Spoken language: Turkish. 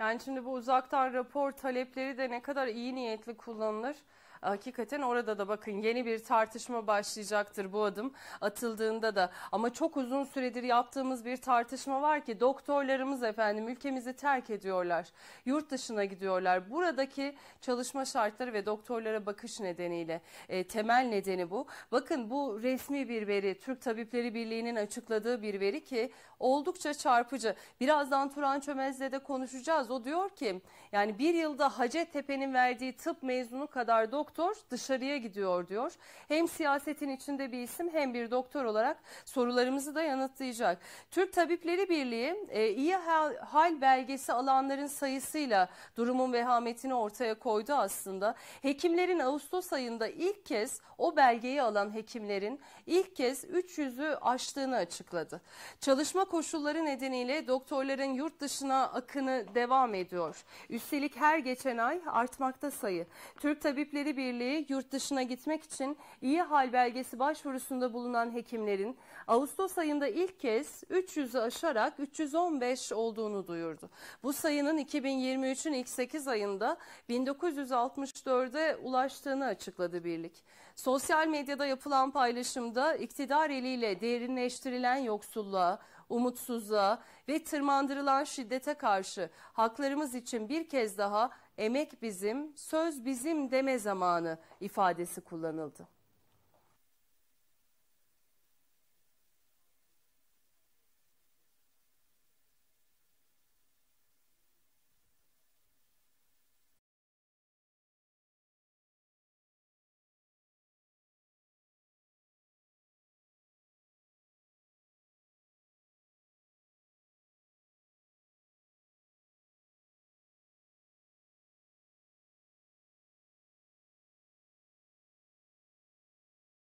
Yani şimdi bu uzaktan rapor talepleri de ne kadar iyi niyetli kullanılır hakikaten orada da bakın yeni bir tartışma başlayacaktır bu adım atıldığında da. Ama çok uzun süredir yaptığımız bir tartışma var ki doktorlarımız efendim ülkemizi terk ediyorlar. Yurt dışına gidiyorlar. Buradaki çalışma şartları ve doktorlara bakış nedeniyle e, temel nedeni bu. Bakın bu resmi bir veri Türk Tabipleri Birliği'nin açıkladığı bir veri ki oldukça çarpıcı. Birazdan Turan Çömez'le de konuşacağız. O diyor ki yani bir yılda Hacettepe'nin verdiği tıp mezunu kadar doktor doktor dışarıya gidiyor diyor. Hem siyasetin içinde bir isim hem bir doktor olarak sorularımızı da yanıtlayacak. Türk Tabipleri Birliği e, iyi hal, hal belgesi alanların sayısıyla durumun vehametini ortaya koydu aslında. Hekimlerin Ağustos ayında ilk kez o belgeyi alan hekimlerin ilk kez 300'ü aştığını açıkladı. Çalışma koşulları nedeniyle doktorların yurt dışına akını devam ediyor. Üstelik her geçen ay artmakta sayı. Türk Tabipleri Birliği yurt dışına gitmek için iyi hal belgesi başvurusunda bulunan hekimlerin Ağustos ayında ilk kez 300'ü aşarak 315 olduğunu duyurdu. Bu sayının 2023'ün ilk 8 ayında 1964'e ulaştığını açıkladı birlik. Sosyal medyada yapılan paylaşımda iktidar eliyle derinleştirilen yoksulluğa, umutsuzluğa ve tırmandırılan şiddete karşı haklarımız için bir kez daha emek bizim, söz bizim deme zamanı ifadesi kullanıldı.